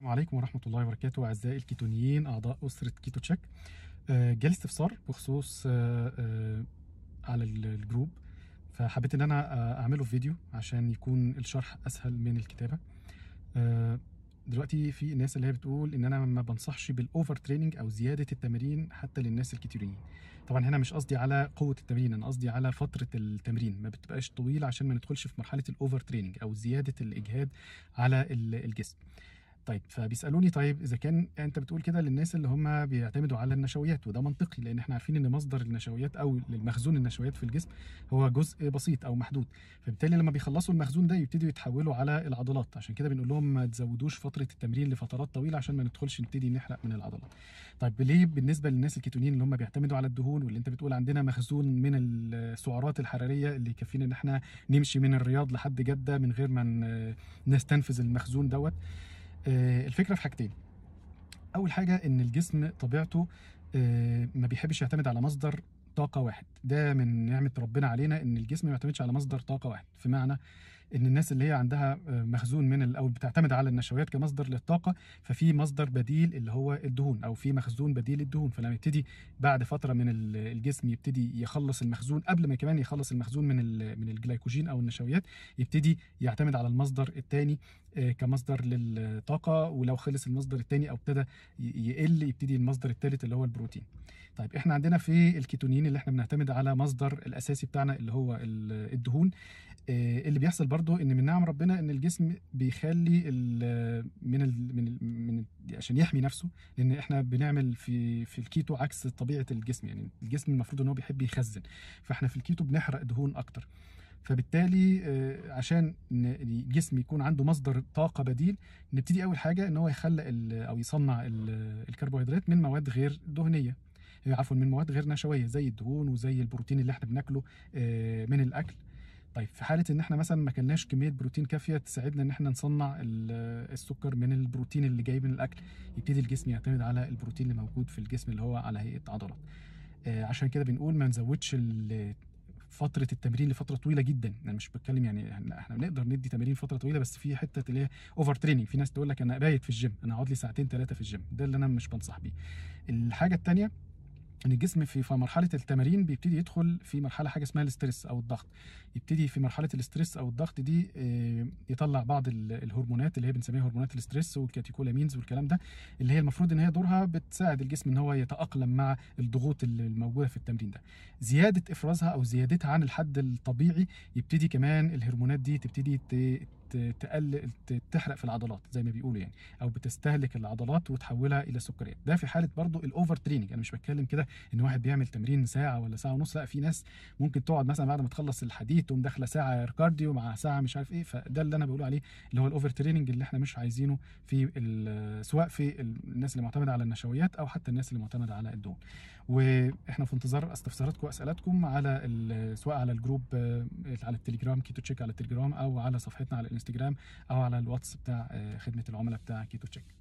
السلام عليكم ورحمة الله وبركاته أعزائي الكيتونيين أعضاء أسرة كيتو تشيك آه، جالي استفسار بخصوص آه، آه، على الجروب فحبيت إن أنا أعمله في فيديو عشان يكون الشرح أسهل من الكتابة دلوقتي في الناس اللي هي بتقول إن أنا ما بنصحش بالأوفر تريننج أو زيادة التمارين حتى للناس الكيتونيين طبعا هنا مش قصدي على قوة التمرين أنا قصدي على فترة التمرين ما بتبقاش طويلة عشان ما ندخلش في مرحلة الأوفر تريننج أو زيادة الإجهاد على الجسم طيب فبيسالوني طيب اذا كان انت بتقول كده للناس اللي هم بيعتمدوا على النشويات وده منطقي لان احنا عارفين ان مصدر النشويات او المخزون النشويات في الجسم هو جزء بسيط او محدود فبالتالي لما بيخلصوا المخزون ده يبتدوا يتحولوا على العضلات عشان كده بنقول لهم ما تزودوش فتره التمرين لفترات طويله عشان ما ندخلش نبتدي نحرق من العضلات طيب ليه بالنسبه للناس الكيتونين اللي هم بيعتمدوا على الدهون واللي انت بتقول عندنا مخزون من السعرات الحراريه اللي يكفينا ان احنا نمشي من الرياض لحد جده من غير ما نستنفذ المخزون دوت آه، الفكره في حاجتين اول حاجه ان الجسم طبيعته آه، ما بيحبش يعتمد على مصدر طاقه واحد ده من نعمه ربنا علينا ان الجسم ما يعتمدش على مصدر طاقه واحد بمعنى ان الناس اللي هي عندها آه، مخزون من او بتعتمد على النشويات كمصدر للطاقه ففي مصدر بديل اللي هو الدهون او في مخزون بديل للدهون فلما يبتدي بعد فتره من الجسم يبتدي يخلص المخزون قبل ما كمان يخلص المخزون من من الجلايكوجين او النشويات يبتدي يعتمد على المصدر الثاني آه، كمصدر للطاقه ولو خلص المصدر الثاني او ابتدى يقل يبتدي المصدر الثالث اللي هو البروتين طيب احنا عندنا في الكيتونيين اللي احنا بنعتمد بنعتمد على مصدر الاساسي بتاعنا اللي هو الدهون آه، اللي بيحصل برضه ان من نعم ربنا ان الجسم بيخلي الـ من الـ من, الـ من الـ عشان يحمي نفسه لان احنا بنعمل في في الكيتو عكس طبيعه الجسم يعني الجسم المفروض ان هو بيحب يخزن فاحنا في الكيتو بنحرق دهون اكتر فبالتالي آه، عشان الجسم يكون عنده مصدر طاقه بديل نبتدي اول حاجه ان هو يخلق او يصنع الكربوهيدرات من مواد غير دهنيه آه، عفوا من مواد غير نشويه زي الدهون وزي البروتين اللي احنا بناكله آه، من الاكل طيب في حاله ان احنا مثلا ما كلناش كميه بروتين كافيه تساعدنا ان احنا نصنع السكر من البروتين اللي جاي من الاكل يبتدي الجسم يعتمد على البروتين اللي موجود في الجسم اللي هو على هيئه عضلات آه، عشان كده بنقول ما نزودش فتره التمرين لفتره طويله جدا انا مش بتكلم يعني احنا بنقدر ندي تمارين فتره طويله بس في حته اللي هي اوفر تريننج في ناس تقول لك انا بايت في الجيم انا اقعد لي ساعتين ثلاثه في الجيم ده اللي انا مش بنصح بيه الحاجه الثانيه ان الجسم في مرحله التمارين بيبتدي يدخل في مرحله حاجه اسمها الاسترس او الضغط يبتدي في مرحله الاسترس او الضغط دي آه، يطلع بعض الهرمونات اللي هي بنسميها هرمونات الاسترس والكاتيكولامينز والكلام ده اللي هي المفروض ان هي دورها بتساعد الجسم ان هو يتاقلم مع الضغوط الموجوده في التمرين ده زياده افرازها او زيادتها عن الحد الطبيعي يبتدي كمان الهرمونات دي تبتدي بتقلل تحرق في العضلات زي ما بيقولوا يعني او بتستهلك العضلات وتحولها الى سكريات ده في حاله برضو الاوفر تريننج انا مش بتكلم كده ان واحد بيعمل تمرين ساعه ولا ساعه ونص لا في ناس ممكن تقعد مثلا بعد ما تخلص الحديد تقوم داخله ساعه كارديو مع ساعه مش عارف ايه فده اللي انا بقول عليه اللي هو الاوفر تريننج اللي احنا مش عايزينه في سواء في الناس اللي معتمده على النشويات او حتى الناس اللي معتمده على الدهون واحنا في انتظار استفساراتكم واسئلتكم على سواء على الجروب على التليجرام كيتو تشيك على التليجرام او على صفحتنا على الانستغرام الانستجرام او على الواتس بتاع آه، خدمه العملاء بتاع كيتو تشيك